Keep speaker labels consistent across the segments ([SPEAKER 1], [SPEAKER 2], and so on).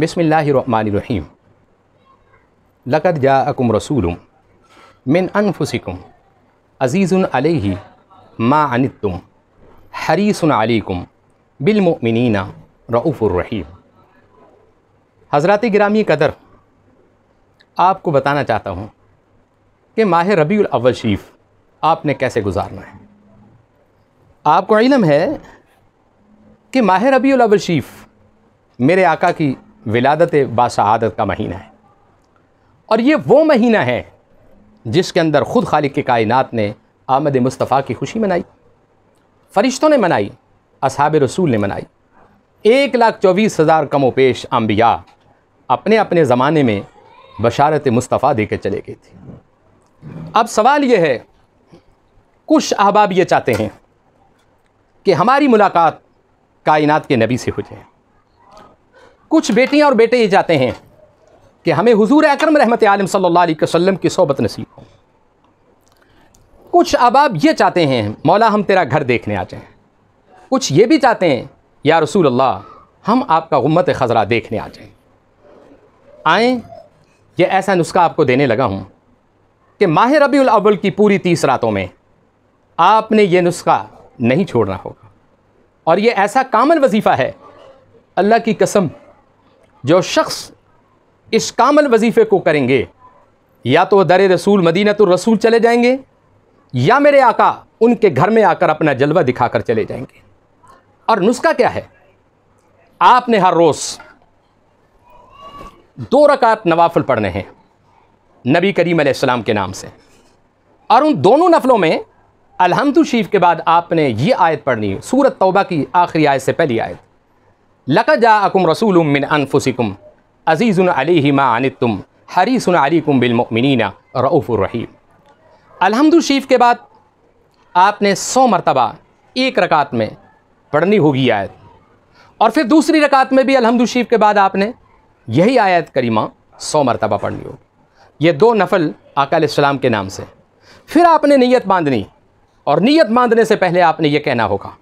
[SPEAKER 1] बसमीम लकद जा अकुम रसूलुम मिन अनफुसिकुम अज़ीज़ुन अलैहि मा अनितुम हरीसन अलैकुम बिलमिनना रऊफ़ुररहीम हज़रत ग्रामी कदर आपको बताना चाहता हूँ कि माह रबी अव्वल शरीफ आपने कैसे गुजारना है आपको इलम है कि माह रबी अव्वल शरीफ मेरे आका की विलादत बासआदत का महीना है और ये वो महीना है जिसके अंदर ख़ुद खालिक के कायनात ने आमद मुस्तफ़ा की खुशी मनाई फ़रिश्तों ने मनाई असहाब रसूल ने मनाई एक लाख चौबीस हज़ार कमो पेश अम्बिया अपने अपने ज़माने में बशारत मुस्तफ़ा दे के चले गए थे अब सवाल यह है कुछ अहबाब ये चाहते हैं कि हमारी मुलाकात कायनात के नबी से हो जाए कुछ बेटियाँ और बेटे ये चाहते हैं कि हमें हुजूर अकरम रहमत आलम सल्लल्लाहु अलैहि वसल्लम की सोबत नसीब हो कुछ अब आप ये चाहते हैं मौला हम तेरा घर देखने आ जाएं कुछ ये भी चाहते हैं या रसूल अल्लाह हम आपका गुम्मत खजरा देखने आ जाएं आए ये ऐसा नुस्खा आपको देने लगा हूँ कि माह रबी अव्वल की पूरी तीस रातों में आपने ये नुस्खा नहीं छोड़ना होगा और ये ऐसा कामन वजीफ़ा है अल्लाह की कसम जो शख्स इस कामल वजीफ़े को करेंगे या तो दर रसूल मदीनत रसूल चले जाएंगे या मेरे आका उनके घर में आकर अपना जलवा दिखाकर चले जाएंगे और नुस्खा क्या है आपने हर रोज़ दो रकात नवाफल पढ़ने हैं नबी करीम सलाम के नाम से और उन दोनों नफलों में अलहमदुल के बाद आपने ये आयत पढ़नी है सूरत तौबा की आखिरी आयत से पहली आयत लकजा अकुम रसूल मिन अनफुसिकुम अज़ीज़ुन अलहिमा हरी हरीसन अलीकुम बिलमिनना रऊफ़ुररहीम अलहमद शरीफ के बाद आपने सौ मरतबा एक रकात में पढ़नी होगी आयत और फिर दूसरी रकात में भी अलहमद शरीफ के बाद आपने यही आयत करीमा सौ मरतबा पढ़नी होगी ये दो नफल आकाम के नाम से फिर आपने नीयत बांधनी और नीयत बांधने से पहले आपने ये कहना होगा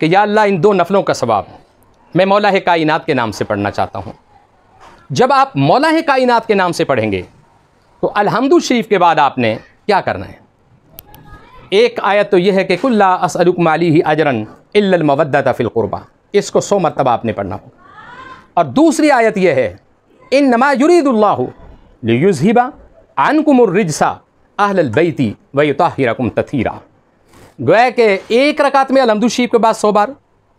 [SPEAKER 1] कि या अल्लाह इन दो नफलों का सवाब मैं मौला कायनात के नाम से पढ़ना चाहता हूँ जब आप मौला कायनात के नाम से पढ़ेंगे तो अलहमद शरीफ के बाद आपने क्या करना है एक आयत तो यह है कि कुल्ला असलुक माली ही अजरन इल्लमवदत फ़िलकुरबा इसको सौ मरतबा आपने पढ़ना होगा और दूसरी आयत यह है इन नमा युरीदुल्लाज़हिबा अनकुमर रिजसा अहलबैती वयुताहिरकुम तथीरा गोया के एक रकात में अलहमद शरीफ के बाद सौ बार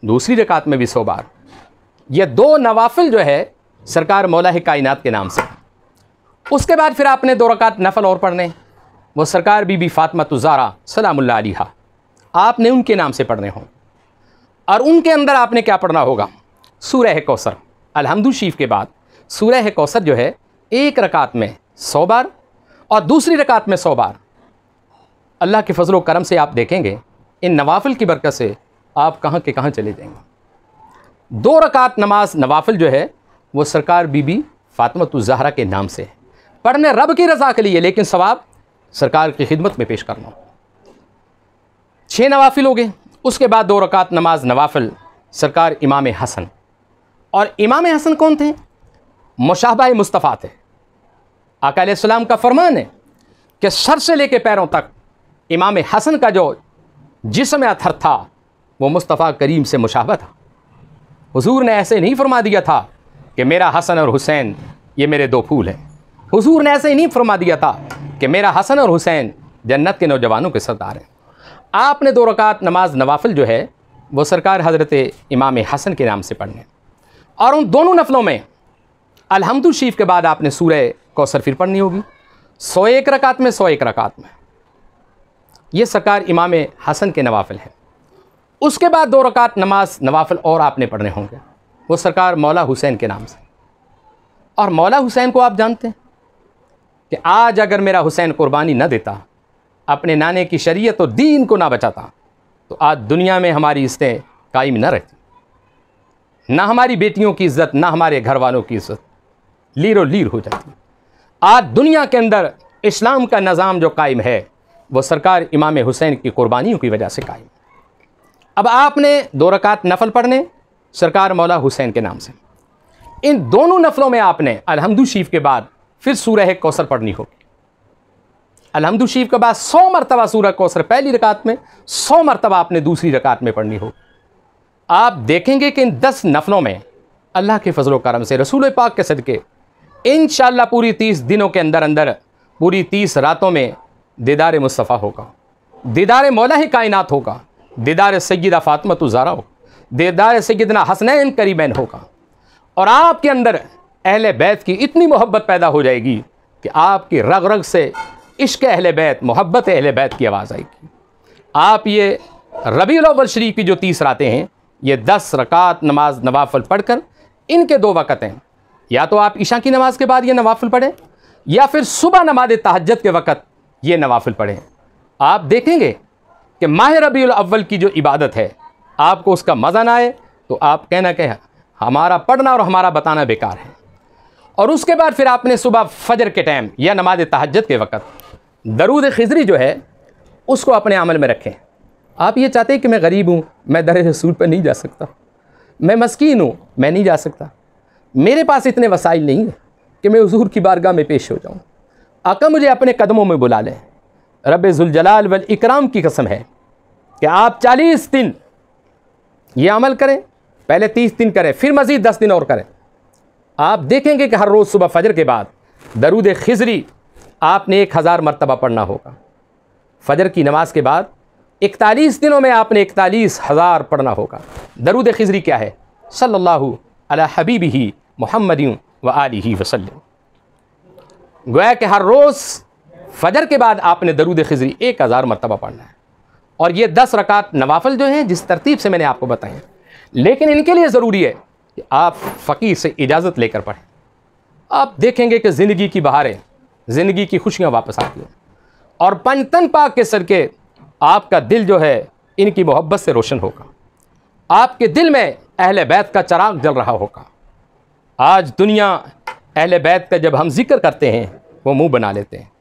[SPEAKER 1] दूसरी रकात में भी सौ बार यह दो नवाफिल जो है सरकार मौला कायनत के नाम से उसके बाद फिर आपने दो रकात नफल और पढ़ने वो सरकार बीबी फातमा तुजारा सलामुल्ला आलिहा आपने उनके नाम से पढ़ने हों और उनके अंदर आपने क्या पढ़ना होगा सूरह कौसर अलहमद शरीफ के बाद सूरह कौसर जो है एक रकात में सौ बार और दूसरी रकात में सौ बार अल्लाह के फजल करम से आप देखेंगे इन नवाफिल की बरकत से आप कहाँ के कहाँ चले जाएंगे दो रकात नमाज नवाफिल जो है वो सरकार बीबी फ़ातमत ज़हरा के नाम से है पढ़ने रब की रजा के लिए लेकिन सवाब सरकार की खिदमत में पेश करना छः नवाफिल हो गए उसके बाद दो रकात नमाज नवाफिल सरकार इमाम हसन और इमाम हसन कौन थे मुशाहबा मुस्तफ़ा थे आकाम का फरमान है कि सर से लेके पैरों तक इमाम हसन का जो जिसम अथर था वो मुस्तफ़ा करीम से मुशाबा था हुजूर ने ऐसे नहीं फरमा दिया था कि मेरा हसन और हुसैन ये मेरे दो फूल हैं हुजूर ने ऐसे ही नहीं फरमा दिया था कि मेरा हसन और हुसैन जन्नत के नौजवानों के सरदार हैं आपने दो रकात नमाज नवाफिल जो है वो सरकार हज़रत इमाम हसन के नाम से पढ़ने और उन दोनों नफलों में अलहमदुल के बाद आपने सूर्य कौसर फिर पढ़नी होगी सौ एक रकात में सौ एक रकात में ये सरकार इमाम हसन के नवाफिल हैं उसके बाद दो रकात नमाज नवाफिल और आपने पढ़ने होंगे वो सरकार मौला हुसैन के नाम से और मौला हुसैन को आप जानते हैं कि आज अगर मेरा हुसैन कुर्बानी ना देता अपने नाने की शरीयत और दीन को ना बचाता तो आज दुनिया में हमारी इज्जतें कायम न रहती ना हमारी बेटियों की इज्जत ना हमारे घर वालों की इज्जत लीरो लीर हो जाती आज दुनिया के अंदर इस्लाम का निज़ाम जो कायम है वो सरकार इमाम हुसैन की कुर्बानियों की वजह से कायम अब आपने दो रकात नफल पढ़ने सरकार मौला हुसैन के नाम से इन दोनों नफलों में आपने अलहमदु शीफ के बाद फिर सूरह कौसर पढ़नी होगी अलहमदु शीफ के बाद सौ मरतबा सूरह कौसर पहली रकात में सौ मरतबा आपने दूसरी रकात में पढ़नी होगी आप देखेंगे कि इन दस नफलों में अल्लाह के फजल करम से रसूल पाक के सदक़े इन पूरी तीस दिनों के अंदर अंदर पूरी तीस रातों में दीदार मुस्तफ़ा होगा दीदार मौला ही कायनात होगा दीदार सैदा फातमत उजारा होगा दीदार सैदना हसनैन करीबैन होगा और आपके अंदर अहल बैत की इतनी मोहब्बत पैदा हो जाएगी कि आपकी रग रग से इश्क अहल बैत मोहब्बत अहल बैत की आवाज़ आएगी आप ये रबी अवल शरीफ की जो तीस रातें हैं ये दस रकात नमाज नवाफल पढ़कर इनके दो वक़्त हैं या तो आप ईशा की नमाज़ के बाद ये नवाफल पढ़ें या फिर सुबह नमाज तहजद के वक़्त ये नवाफिल पढ़ें आप देखेंगे कि माह रबी अव्वल की जो इबादत है आपको उसका मज़ा ना आए तो आप कहना कह हमारा पढ़ना और हमारा बताना बेकार है और उसके बाद फिर आपने सुबह फजर के टाइम या नमाज तहजद के वक़्त दरूद खजरी जो है उसको अपने अमल में रखें आप ये चाहते हैं कि मैं गरीब हूँ मैं दर रसूल पर नहीं जा सकता मैं मस्किन हूँ मैं नहीं जा सकता मेरे पास इतने वसाइल नहीं हैं कि मैं हजूर की बारगाह में पेश हो जाऊँ आका मुझे अपने कदमों में बुला लें रब जुलजलाल वल इकराम की कसम है कि आप चालीस दिन ये अमल करें पहले तीस दिन करें फिर मज़ीद दस दिन और करें आप देखेंगे कि हर रोज़ सुबह फजर के बाद दरूद खिजरी आपने एक हज़ार मरतबा पढ़ना होगा फजर की नमाज के बाद इकतालीस दिनों में आपने इकतालीस हज़ार पढ़ना होगा दरूद खिजरी क्या है सल्लल्लाहु अला हबीबी मोहम्मद व ही वसल्लम गोया कि हर रोज़ फजर के बाद आपने दरूद खजरी एक हज़ार मरतबा पढ़ना है और ये दस रकात नवाफल जो हैं जिस तरतीब से मैंने आपको बताए हैं लेकिन इनके लिए ज़रूरी है कि आप फ़कीर से इजाज़त लेकर पढ़ें आप देखेंगे कि ज़िंदगी की बहारें ज़िंदगी की खुशियाँ वापस आती हैं और पंचतन पाक के सर के आपका दिल जो है इनकी मोहब्बत से रोशन होगा आपके दिल में अहल बैत का चराग जल रहा होगा आज दुनिया अहल बैत का जब हम ज़िक्र करते हैं वो मुंह बना लेते हैं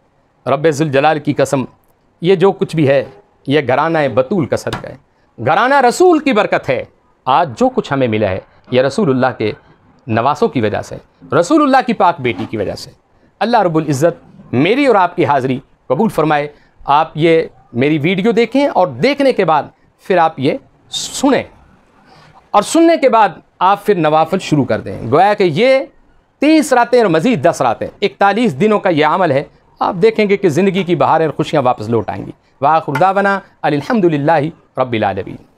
[SPEAKER 1] रबाल की कसम ये जो कुछ भी है ये घराना बतूल का सदक है घराना रसूल की बरकत है आज जो कुछ हमें मिला है यह रसूलुल्लाह के नवासों की वजह से रसूलुल्लाह की पाक बेटी की वजह से अल्लाह रब्बुल इज़्ज़त मेरी और आपकी हाज़िरी कबूल फ़रमाए आप ये मेरी वीडियो देखें और देखने के बाद फिर आप ये सुने और सुनने के बाद आप फिर नवाफल शुरू कर दें गोया कि ये तीस रातें और मज़ीद दस रातें इकतालीस दिनों का यह अमल है आप देखेंगे कि ज़िंदगी की बहारें और खुशियाँ वापस लौट आएंगी वाखुरदा बना अलहमदिल्ला रबीआलमीन